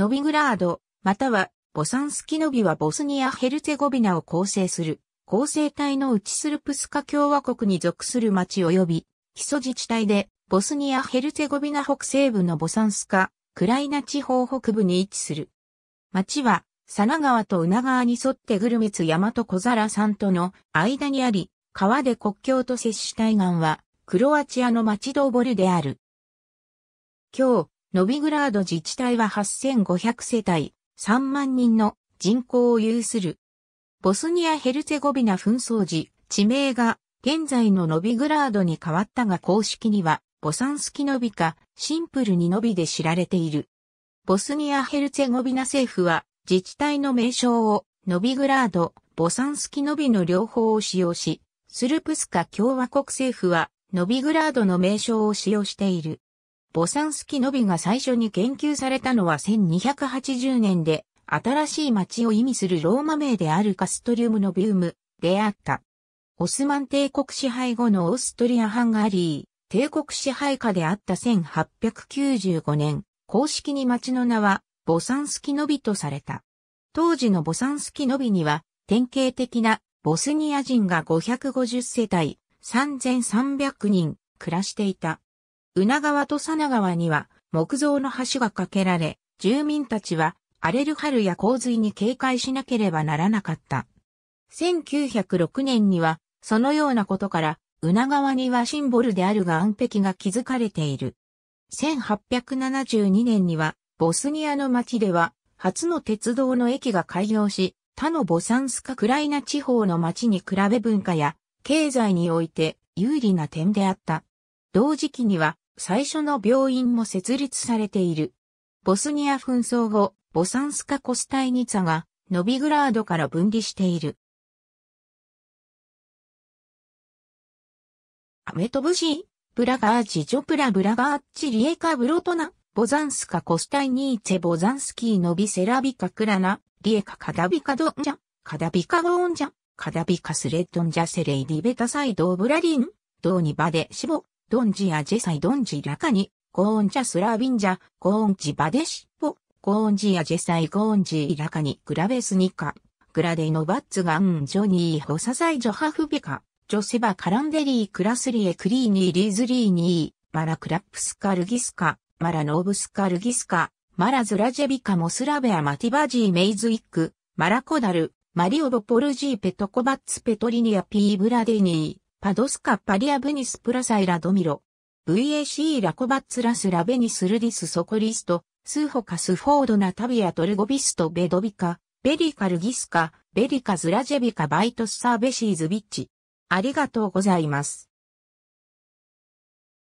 ノビグラード、またはボサンスキノビはボスニア・ヘルツェゴビナを構成する、構成体のうちスルプスカ共和国に属する町及び、基礎自治体で、ボスニア・ヘルツェゴビナ北西部のボサンスカ、クライナ地方北部に位置する。町は、サナ川とウナ川に沿ってグルメツ山と小皿山との間にあり、川で国境と接した対岸は、クロアチアの町ドーボルである。今日、ノビグラード自治体は8500世帯、3万人の人口を有する。ボスニア・ヘルツェゴビナ紛争時、地名が現在のノビグラードに変わったが公式には、ボサンスキノビか、シンプルにノビで知られている。ボスニア・ヘルツェゴビナ政府は、自治体の名称を、ノビグラード、ボサンスキノビの両方を使用し、スルプスカ共和国政府は、ノビグラードの名称を使用している。ボサンスキノビが最初に研究されたのは1280年で、新しい街を意味するローマ名であるカストリウムのビウムであった。オスマン帝国支配後のオーストリア・ハンガリー、帝国支配下であった1895年、公式に町の名はボサンスキノビとされた。当時のボサンスキノビには、典型的なボスニア人が550世帯3300人暮らしていた。奈川と佐奈川には木造の橋が架けられ、住民たちは荒れる春や洪水に警戒しなければならなかった。1906年には、そのようなことから、奈川にはシンボルであるが岸壁が築かれている。1872年には、ボスニアの町では、初の鉄道の駅が開業し、他のボサンスカクライナ地方の町に比べ文化や経済において有利な点であった。同時期には最初の病院も設立されている。ボスニア紛争後、ボサンスカ・コスタイニツァがノビグラードから分離している。アメトブジー、ブラガージジョプラブラガーチリエカブロトナ、ボザンスカコスタイニーツェボザンスキーノビセラビカクラナ、リエカカダビカドンジャ、カダビカゴンジャ、カダビカスレッドンジャセレイディベタサイドオブラリン、ドーニバデシボ、ドンジやジェサイドンジラカニ、コーンチャスラービンジャ、コーンチバデシッポ、コーンジやジェサイコーンジラカニ、グラベスニカ、グラデイノバッツガン、ジョニーホサザイジョハフビカ、ジョセバカランデリークラスリエクリーニーリーズリーニー、マラクラップスカルギスカ、マラノーブスカルギスカ、マラズラジェビカモスラベアマティバジーメイズイック、マラコダル、マリオボポルジーペトコバッツペトリニアピーブラデニー、パドスカパリアベニスプラサイラドミロ、VAC ラコバッツラスラベニスルディスソコリスト、スーホカスフォードナタビアトルゴビストベドビカ、ベリカルギスカ、ベリカズラジェビカバイトスサーベシーズビッチ。ありがとうございます。